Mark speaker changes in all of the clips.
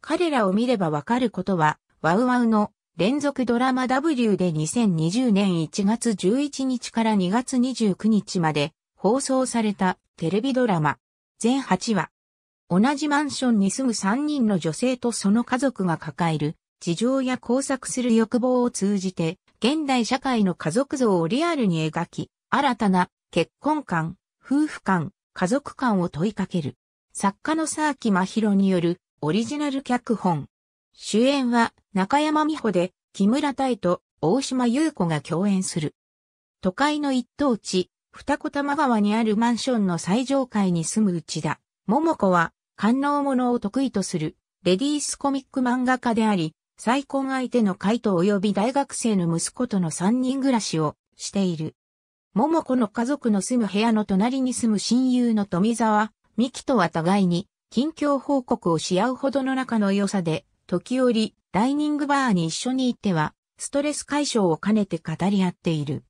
Speaker 1: 彼
Speaker 2: らを見ればわかることは、ワウワウの連続ドラマ W で2020年1月11日から2月29日まで放送されたテレビドラマ。全8話。同じマンションに住む3人の女性とその家族が抱える事情や工作する欲望を通じて現代社会の家族像をリアルに描き、新たな結婚観、夫婦観、家族観を問いかける。作家の沢木真宏によるオリジナル脚本。主演は中山美穂で、木村太と大島優子が共演する。都会の一等地、二子玉川にあるマンションの最上階に住む内田。桃子は、官能物を得意とする、レディースコミック漫画家であり、再婚相手の海と及び大学生の息子との三人暮らしをしている。桃子の家族の住む部屋の隣に住む親友の富沢、美希とは互いに近況報告をし合うほどの仲の良さで、時折、ダイニングバーに一緒に行っては、ストレス解消を兼ねて語り合っている。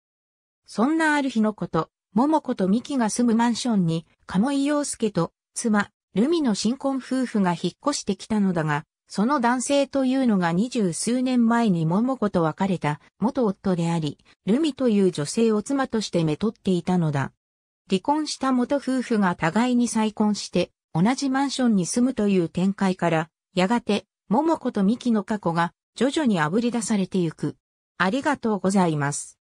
Speaker 2: そんなある日のこと、桃子と美希が住むマンションに、鴨井陽介と、妻、ルミの新婚夫婦が引っ越してきたのだが、その男性というのが二十数年前に桃子と別れた元夫であり、ルミという女性を妻としてめとっていたのだ。離婚した元夫婦が互いに再婚して、同じマンションに住むという展開から、やがて、桃子とミキの過去が徐々に炙り出されてゆく。ありがとうございま
Speaker 1: す。